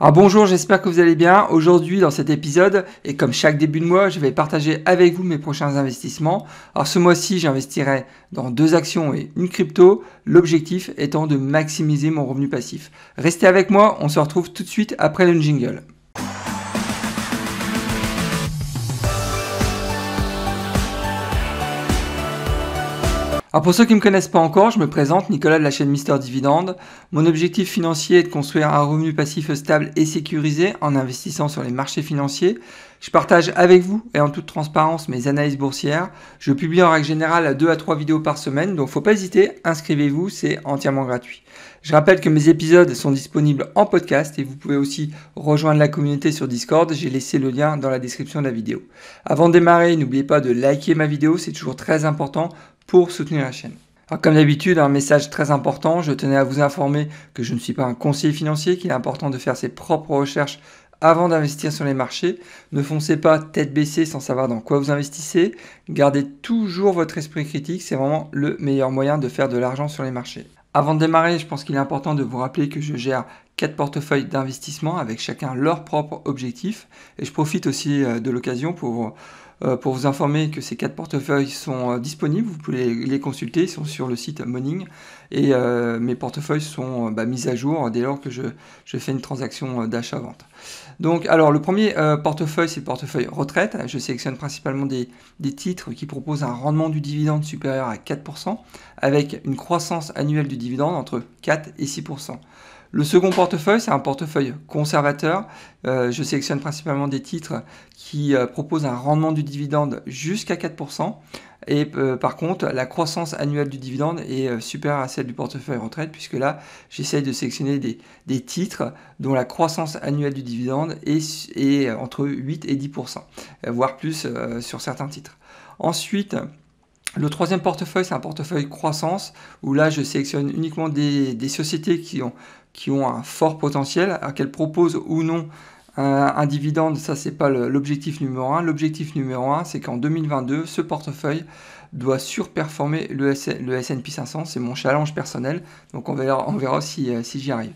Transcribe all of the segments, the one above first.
Alors bonjour, j'espère que vous allez bien. Aujourd'hui dans cet épisode, et comme chaque début de mois, je vais partager avec vous mes prochains investissements. Alors ce mois-ci, j'investirai dans deux actions et une crypto, l'objectif étant de maximiser mon revenu passif. Restez avec moi, on se retrouve tout de suite après le jingle. Alors pour ceux qui ne me connaissent pas encore, je me présente Nicolas de la chaîne Mister Dividende. Mon objectif financier est de construire un revenu passif stable et sécurisé en investissant sur les marchés financiers. Je partage avec vous et en toute transparence mes analyses boursières. Je publie en règle générale 2 à 3 vidéos par semaine, donc faut pas hésiter, inscrivez-vous, c'est entièrement gratuit. Je rappelle que mes épisodes sont disponibles en podcast et vous pouvez aussi rejoindre la communauté sur Discord, j'ai laissé le lien dans la description de la vidéo. Avant de démarrer, n'oubliez pas de liker ma vidéo, c'est toujours très important pour soutenir la chaîne. comme d'habitude, un message très important, je tenais à vous informer que je ne suis pas un conseiller financier, qu'il est important de faire ses propres recherches avant d'investir sur les marchés. Ne foncez pas tête baissée sans savoir dans quoi vous investissez. Gardez toujours votre esprit critique, c'est vraiment le meilleur moyen de faire de l'argent sur les marchés. Avant de démarrer, je pense qu'il est important de vous rappeler que je gère quatre portefeuilles d'investissement avec chacun leur propre objectif et je profite aussi euh, de l'occasion pour euh, pour vous informer que ces quatre portefeuilles sont euh, disponibles, vous pouvez les, consulter, ils sont sur le site Moning et euh, mes portefeuilles sont bah, mis à jour dès lors que je, fais une transaction d'achat-vente. Donc, alors, le premier portefeuille, c'est le portefeuille retraite. Je sélectionne principalement des, titres qui proposent un rendement du dividende supérieur à 4%, avec une croissance annuelle du dividende entre 4 et 6%. Le second portefeuille, c'est un portefeuille conservateur. Euh, je sélectionne principalement des titres qui euh, proposent un rendement du dividende jusqu'à 4%. Et euh, par contre, la croissance annuelle du dividende est supérieure à celle du portefeuille retraite, puisque là, j'essaye de sélectionner des, titres dont la croissance annuelle du dividende est, est entre 8 et 10%, voire plus sur certains titres. Ensuite, le troisième portefeuille, c'est un portefeuille croissance, où là, je sélectionne uniquement des, sociétés qui ont, qui ont un fort potentiel, qu'elles proposent ou non un, dividende. Ça, c'est pas l'objectif numéro un. L'objectif numéro un, c'est qu'en 2022, ce portefeuille doit surperformer le, S&P 500. C'est mon challenge personnel. Donc, on verra, on verra si euh, j'y arrive.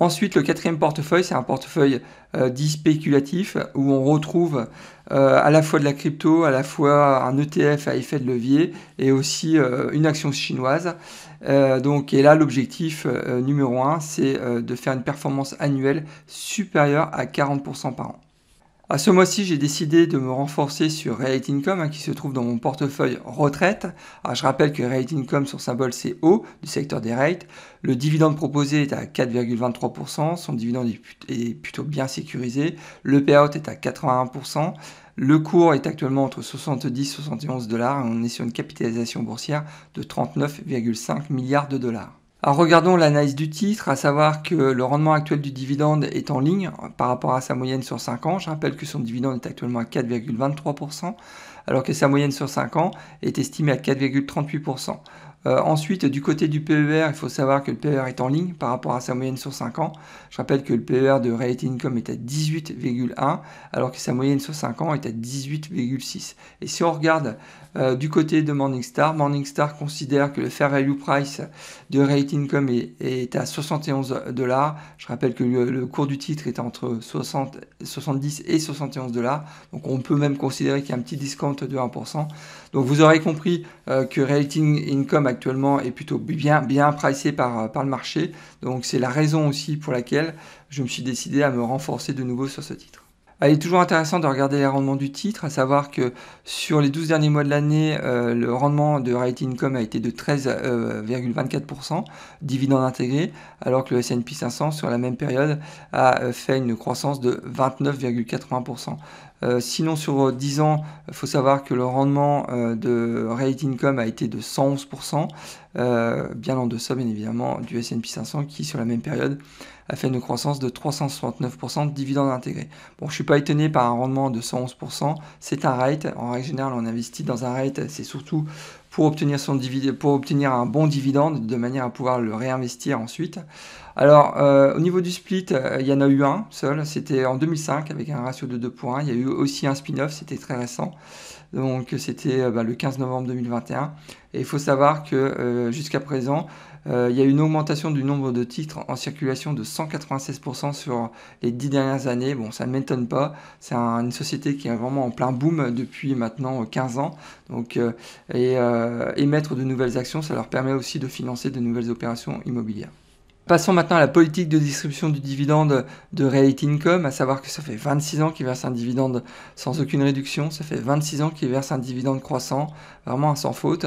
Ensuite, le quatrième portefeuille, c'est un portefeuille euh, dit spéculatif où on retrouve euh, à la fois de la crypto, à la fois un ETF à effet de levier et aussi euh, une action chinoise. Euh, donc, et là, l'objectif numéro un, c'est de faire une performance annuelle supérieure à 40% par an. A ah, ce mois-ci, j'ai décidé de me renforcer sur Reality Income hein, qui se trouve dans mon portefeuille retraite. Ah, je rappelle que Reality Income, sur symbole c'est O du secteur des rates. Le dividende proposé est à 4,23%, son dividende est plutôt bien sécurisé. Le payout est à 81%. Le cours est actuellement entre 70 et 71 dollars. On est sur une capitalisation boursière de 39,5 milliards de dollars. Alors regardons l'analyse du titre, à savoir que le rendement actuel du dividende est en ligne euh, par rapport à sa moyenne sur 5 ans. Je rappelle que son dividende est actuellement à 4,23%, alors que sa moyenne sur 5 ans est estimée à 4,38%. Euh, ensuite, du côté du PER, il faut savoir que le PER est en ligne par rapport à sa moyenne sur 5 ans. Je rappelle que le PER de Reality Income est à 18,1 alors que sa moyenne sur 5 ans est à 18,6. Et si on regarde euh, du côté de Morningstar, Morningstar considère que le fair value price de Reality Income est, à 71 dollars. Je rappelle que le, cours du titre est entre 70 et 71 dollars. Donc on peut même considérer qu'il y a un petit discount de 1%. Donc vous aurez compris euh, que Realty Income actuellement est plutôt bien, bien pricé euh, par, le marché. Donc c'est la raison aussi pour laquelle je me suis décidé à me renforcer de nouveau sur ce titre. Ah, il est toujours intéressant de regarder les rendements du titre, à savoir que sur les 12 derniers mois de l'année, euh, le rendement de Realty Income a été de 13,24%, dividendes dividende intégré, alors que le S&P 500 sur la même période a fait une croissance de 29,80%. Euh, sinon, sur 10 euh, ans, il euh, faut savoir que le rendement de rate Income a été de 111%, bien en deçà, bien évidemment, du S&P 500 qui, sur la même période, a fait une croissance de 369% de dividendes intégrés. Bon, je ne suis pas étonné par un rendement de 111%, c'est un rate. En règle générale, on investit dans un rate, c'est surtout pour obtenir, son pour obtenir un bon dividende de manière à pouvoir le réinvestir ensuite. Alors, euh, au niveau du split, euh, il y en a eu un seul, c'était en 2005 avec un ratio de 2 points Il y a eu aussi un spin-off, c'était très récent. Donc c'était euh, bah, le 15 novembre 2021. Et il faut savoir que euh, jusqu'à présent, euh, il y a une augmentation du nombre de titres en circulation de 196% sur les dix dernières années. Bon, ça ne m'étonne pas. C'est une société qui est vraiment en plein boom depuis maintenant 15 ans. Donc, et émettre de nouvelles actions, ça leur permet aussi de financer de nouvelles opérations immobilières. Passons maintenant à la politique de distribution du dividende de Reality Income, à savoir que ça fait 26 ans qu'il verse un dividende sans aucune réduction, ça fait 26 ans qu'il verse un dividende croissant, vraiment sans faute.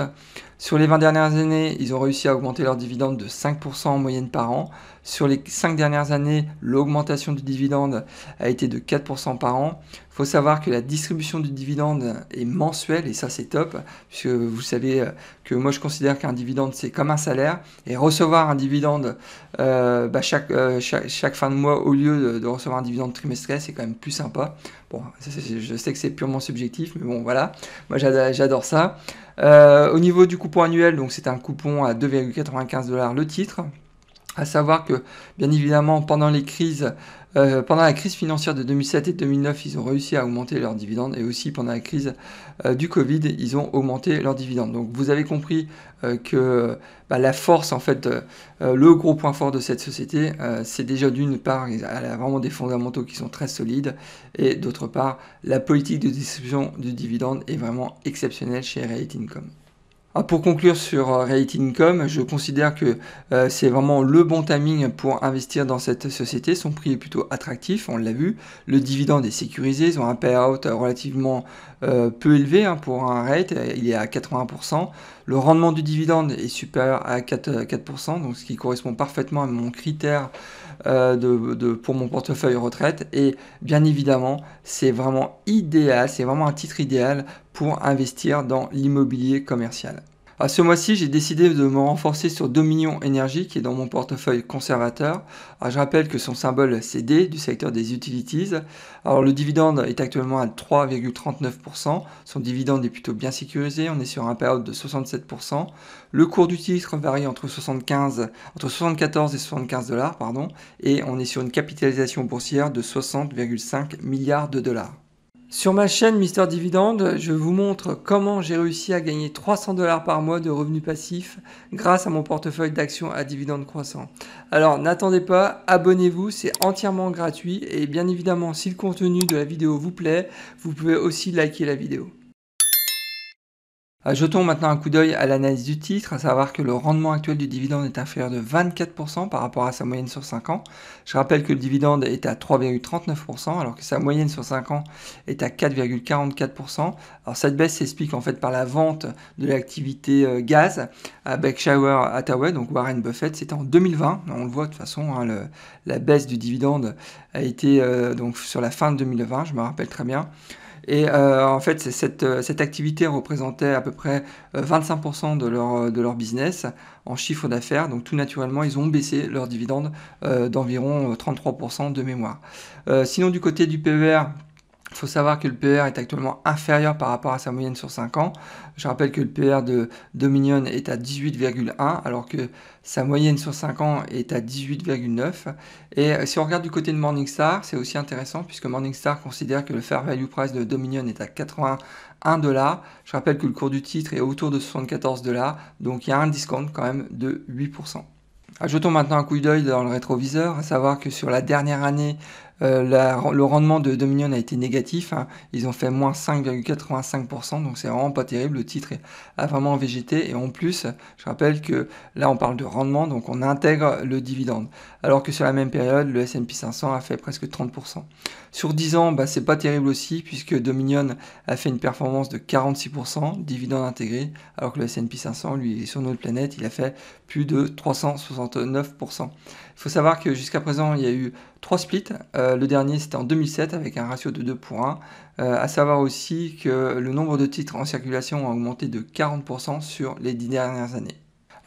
Sur les 20 dernières années, ils ont réussi à augmenter leur dividende de 5% en moyenne par an. Sur les 5 dernières années, l'augmentation du dividende a été de 4% par an. Il faut savoir que la distribution du dividende est mensuelle et ça c'est top, puisque vous savez euh, que moi je considère qu'un dividende c'est comme un salaire et recevoir un dividende euh, bah, euh, chaque, fin de mois au lieu de, de recevoir un dividende trimestriel c'est quand même plus sympa je sais que c'est purement subjectif, mais bon, voilà. Moi, j'adore ça. Euh, au niveau du coupon annuel, donc c'est un coupon à 2,95 dollars le titre. À savoir que, bien évidemment, pendant les crises, euh, pendant la crise financière de 2007 et 2009, ils ont réussi à augmenter leurs dividendes et aussi pendant la crise euh, du Covid, ils ont augmenté leurs dividendes. Donc vous avez compris euh, que bah, la force, en fait, le gros point fort de cette société, c'est déjà d'une part, elle a vraiment des fondamentaux qui sont très solides et d'autre part, la politique de distribution du dividende est vraiment exceptionnelle chez Reality Income. Ah, pour conclure sur euh, Reality Income, je considère que euh, c'est vraiment le bon timing pour investir dans cette société. Son prix est plutôt attractif, on l'a vu. Le dividende est sécurisé, ils ont un payout relativement euh, peu élevé hein, pour un rate, il est à 80%. Le rendement du dividende est supérieur à 4%, donc ce qui correspond parfaitement à mon critère pour mon portefeuille retraite. Et bien évidemment, c'est vraiment idéal, c'est vraiment un titre idéal pour investir dans l'immobilier commercial. ce mois-ci, j'ai décidé de me renforcer sur Dominion Energy qui est dans mon portefeuille conservateur. Ah, je rappelle que son symbole c'est D du secteur des utilities. Alors le dividende est actuellement à 3,39%. Son dividende est plutôt bien sécurisé. On est sur un période de 67%. Le cours du titre varie entre 75, entre 74 et 75 dollars, pardon. Et on est sur une capitalisation boursière de 60,5 milliards de dollars. Sur ma chaîne Mister Dividende, je vous montre comment j'ai réussi à gagner 300 dollars par mois de revenus passifs grâce à mon portefeuille d'actions à dividendes croissants. Alors n'attendez pas, abonnez-vous, c'est entièrement gratuit et bien évidemment si le contenu de la vidéo vous plaît, vous pouvez aussi liker la vidéo. Jetons maintenant un coup d'œil à l'analyse du titre, à savoir que le rendement actuel du dividende est inférieur de 24% par rapport à sa moyenne sur 5 ans. Je rappelle que le dividende est à 3,39% alors que sa moyenne sur 5 ans est à 4,44%. Alors cette baisse s'explique en fait par la vente de l'activité euh, gaz à Berkshire Hathaway, donc Warren Buffett, c'était en 2020. On le voit de toute façon, hein, la baisse du dividende a été euh, donc sur la fin de 2020, je me rappelle très bien. Et euh, en fait, euh, cette, activité représentait à peu près 25% euh, de leur, de leur business en chiffre d'affaires. Donc tout naturellement, ils ont baissé leur dividende d'environ 33% de mémoire. sinon, du côté du PER, il faut savoir que le PER est actuellement inférieur par rapport à sa moyenne sur 5 ans. Je rappelle que le PER de Dominion est à 18,1 alors que sa moyenne sur 5 ans est à 18,9. Et euh, si on regarde du côté de Morningstar, c'est aussi intéressant puisque Morningstar considère que le fair value price de Dominion est à 81 dollars. Je rappelle que le cours du titre est autour de 74 dollars, donc il y a un discount quand même de 8%. Ajoutons maintenant un coup d'œil dans le rétroviseur, à savoir que sur la dernière année, euh, le rendement de Dominion a été négatif. Hein. Ils ont fait moins 5,85%, donc c'est vraiment pas terrible. Le titre a vraiment végété. Et en plus, je rappelle que là, on parle de rendement, donc on intègre le dividende. Alors que sur la même période, le S&P 500 a fait presque 30%. Sur 10 ans, bah, c'est pas terrible aussi, puisque Dominion a fait une performance de 46%, dividende intégré, alors que le S&P 500, lui, sur notre planète, il a fait plus de 369%. Il faut savoir que jusqu'à présent, il y a eu trois splits. Euh, euh, le dernier, c'était en 2007 avec un ratio de 2 pour 1. A euh, à savoir aussi que le nombre de titres en circulation a augmenté de 40% sur les 10 dernières années.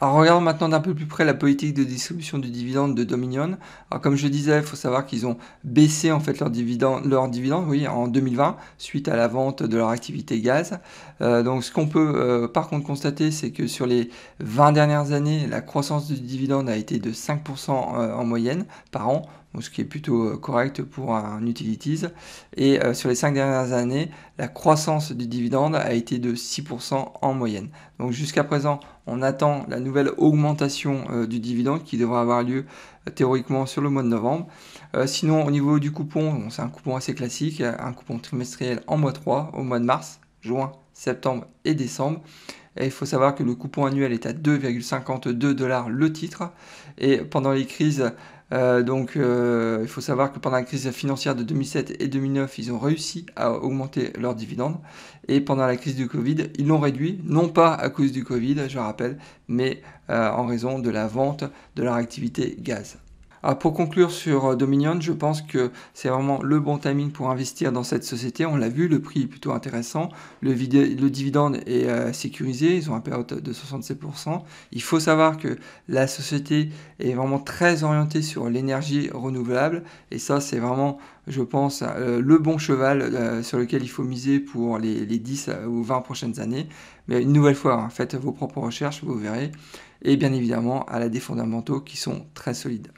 Alors regardons maintenant d'un peu plus près la politique de distribution du dividende de Dominion. Alors comme je disais, il faut savoir qu'ils ont baissé en fait leur dividende, leur dividende oui, en 2020 suite à la vente de leur activité gaz. Euh, donc ce qu'on peut par contre constater, c'est que sur les 20 dernières années, la croissance du dividende a été de 5% en moyenne par an ce qui est plutôt euh, correct pour un utilities. Et euh, sur les cinq dernières années, la croissance du dividende a été de 6% en moyenne. Donc jusqu'à présent, on attend la nouvelle augmentation euh, du dividende qui devrait avoir lieu théoriquement sur le mois de novembre. sinon, au niveau du coupon, c'est un coupon assez classique, un coupon trimestriel en mois 3, au mois de mars, juin, septembre et décembre. Et il faut savoir que le coupon annuel est à 2,52 dollars le titre. Et pendant les crises, euh, donc euh, il faut savoir que pendant la crise financière de 2007 et 2009, ils ont réussi à augmenter leurs dividendes. Et pendant la crise du Covid, ils l'ont réduit, non pas à cause du Covid, je rappelle, mais euh, en raison de la vente de leur activité gaz. Ah, pour conclure sur euh, Dominion, je pense que c'est vraiment le bon timing pour investir dans cette société. On l'a vu, le prix est plutôt intéressant, le, dividende est euh, sécurisé, ils ont un payout de 67%. Il faut savoir que la société est vraiment très orientée sur l'énergie renouvelable et ça c'est vraiment, je pense, euh, le bon cheval sur lequel il faut miser pour les, 10 ou 20 prochaines années. Mais une nouvelle fois, hein, faites vos propres recherches, vous verrez. Et bien évidemment, à la des fondamentaux qui sont très solides.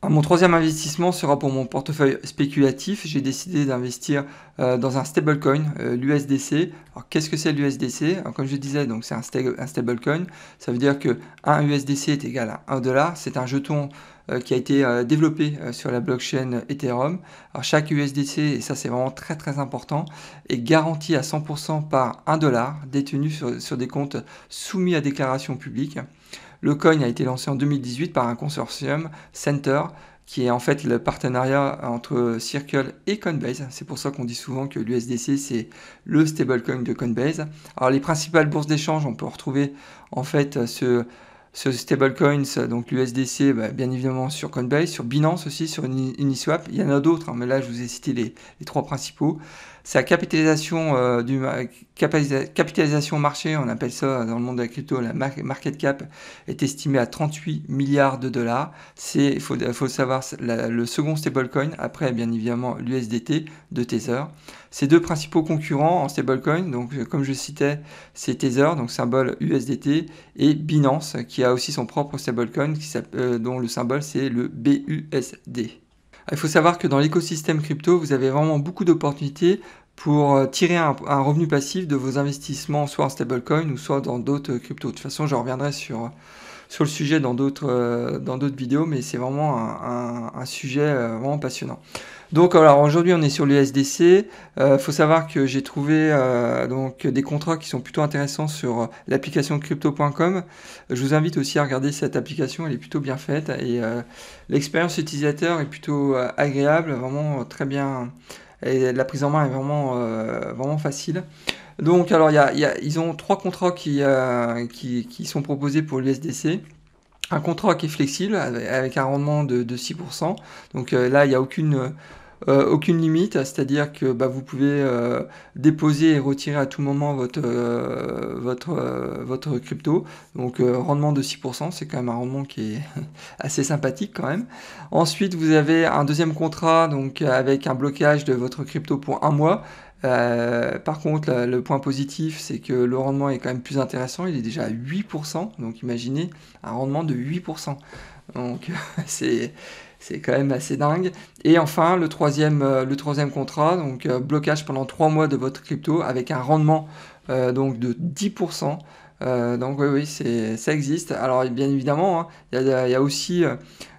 Ah, mon troisième investissement sera pour mon portefeuille spéculatif. J'ai décidé d'investir euh, dans un stablecoin, euh, l'USDC. Alors qu'est-ce que c'est l'USDC Comme je disais, donc c'est un, stablecoin. Ça veut dire que 1 USDC est égal à 1 dollar. C'est un jeton euh, qui a été développé sur la blockchain Ethereum. Alors chaque USDC, et ça c'est vraiment très très important, est garanti à 100% par 1 dollar détenu sur des comptes soumis à déclaration publique. Le coin a été lancé en 2018 par un consortium Center qui est en fait le partenariat entre Circle et Coinbase. C'est pour ça qu'on dit souvent que l'USDC c'est le stablecoin de Coinbase. Alors les principales bourses d'échange, on peut retrouver en fait ce sur stablecoins, donc l'USDC, bah, bien évidemment sur Coinbase, sur Binance aussi, sur Uniswap. Il y en a d'autres, hein, mais là je vous ai cité les, trois principaux. Sa capitalisation, euh, du, capitalisation marché, on appelle ça dans le monde de la crypto, la market cap, est estimée à 38 milliards de dollars. C'est, il faut, faut, savoir, le second stablecoin, après bien évidemment l'USDT de Tether. Ces deux principaux concurrents en stablecoin, donc euh, comme je citais, c'est Tether, donc symbole USDT, et Binance, qui a aussi son propre stablecoin, euh, dont le symbole c'est le BUSD. Ah, il faut savoir que dans l'écosystème crypto, vous avez vraiment beaucoup d'opportunités pour euh, tirer un, revenu passif de vos investissements, soit en stablecoin ou soit dans d'autres cryptos. De toute façon, je reviendrai sur, sur le sujet dans d'autres, dans d'autres vidéos, mais c'est vraiment un, sujet vraiment passionnant. Donc alors aujourd'hui on est sur l'USDC. Il euh, faut savoir que j'ai trouvé euh, des contrats qui sont plutôt intéressants sur euh, l'application crypto.com. Je vous invite aussi à regarder cette application, elle est plutôt bien faite et l'expérience utilisateur est plutôt agréable, vraiment très bien. Et la prise en main est vraiment, vraiment facile. Donc alors ils ont trois contrats qui, qui sont proposés pour l'USDC un contrat qui est flexible avec un rendement de, 6%. Donc euh, là, il n'y a aucune euh, aucune limite, c'est-à-dire que bah, vous pouvez euh, déposer et retirer à tout moment votre, euh, votre, votre crypto. Donc rendement de 6%, c'est quand même un rendement qui est assez sympathique quand même. Ensuite, vous avez un deuxième contrat donc, avec un blocage de votre crypto pour un mois. par contre, le point positif, c'est que le rendement est quand même plus intéressant. Il est déjà à 8%. Donc imaginez un rendement de 8%. Donc c'est c'est quand même assez dingue. Et enfin, le troisième, euh, le contrat, donc euh, blocage pendant trois mois de votre crypto avec un rendement euh, donc de 10%. donc oui, oui, ça existe. Alors bien évidemment, hein, il y, a aussi,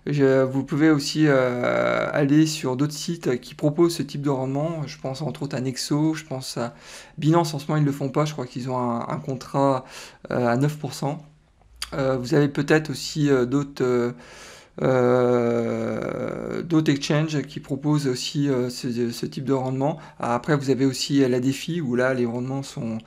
vous pouvez aussi aller sur d'autres sites qui proposent ce type de rendement. Je pense entre autres à Nexo, je pense à Binance en ce moment ils ne le font pas, je crois qu'ils ont un contrat à 9%. vous avez peut-être aussi d'autres euh, d'autres exchanges qui proposent aussi euh, ce, ce, type de rendement. Après, vous avez aussi euh, la défi où là, les rendements sont,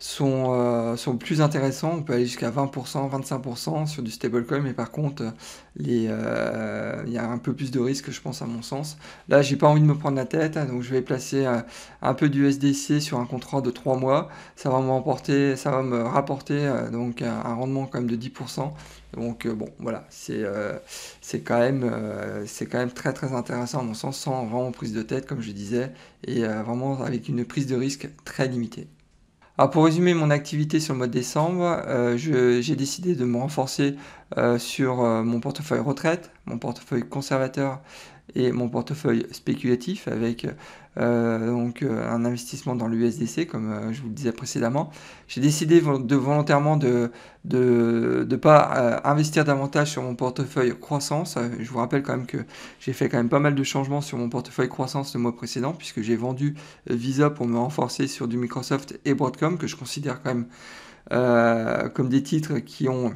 sont, euh, sont plus intéressants. On peut aller jusqu'à 20%, 25% sur du stablecoin, mais par contre, euh, il y a un peu plus de risques, je pense, à mon sens. Là, j'ai pas envie de me prendre la tête, hein, donc je vais placer euh, un peu du SDC sur un contrat de 3 mois. Ça va me rapporter, ça va me rapporter donc un rendement quand même de 10%. Donc bon, voilà, c'est c'est quand, même c'est quand même très très intéressant à mon sens, sans vraiment prise de tête, comme je disais, et vraiment avec une prise de risque très limitée pour résumer mon activité sur le mois de décembre, euh, j'ai décidé de me renforcer euh, sur euh, mon portefeuille retraite, mon portefeuille conservateur et mon portefeuille spéculatif avec euh, donc euh, un investissement dans l'USDC comme euh, je vous le disais précédemment. J'ai décidé de volontairement de ne de, pas investir davantage sur mon portefeuille croissance. Je vous rappelle quand même que j'ai fait quand même pas mal de changements sur mon portefeuille croissance le mois précédent puisque j'ai vendu Visa pour me renforcer sur du Microsoft et Broadcom que je considère quand même comme des titres qui ont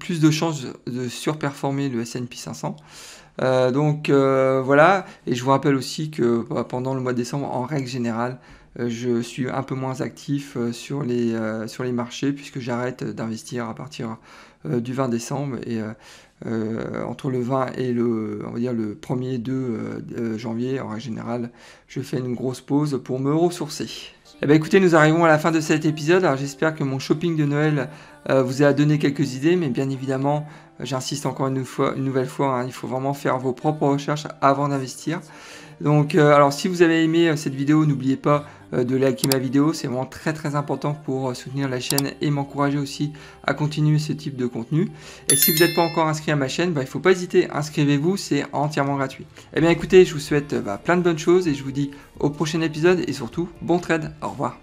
plus de chances de surperformer le S&P 500. Euh, donc euh, voilà, et je vous rappelle aussi que bah, pendant le mois de décembre, en règle générale, euh, je suis un peu moins actif sur les, sur les marchés puisque j'arrête d'investir à partir du 20 décembre et entre le 20 et le, on va dire le 1er 2 janvier, en règle générale, je fais une grosse pause pour me ressourcer. Eh bien, écoutez, nous arrivons à la fin de cet épisode. J'espère que mon shopping de Noël euh, vous avez donné quelques idées, mais bien évidemment, euh, j'insiste encore une, fois, une, nouvelle fois, hein, il faut vraiment faire vos propres recherches avant d'investir. Donc, euh, alors si vous avez aimé cette vidéo, n'oubliez pas de liker ma vidéo, c'est vraiment très très important pour soutenir la chaîne et m'encourager aussi à continuer ce type de contenu. Et si vous n'êtes pas encore inscrit à ma chaîne, bah, il ne faut pas hésiter, inscrivez-vous, c'est entièrement gratuit. Eh bien écoutez, je vous souhaite bah, plein de bonnes choses et je vous dis au prochain épisode et surtout bon trade, au revoir.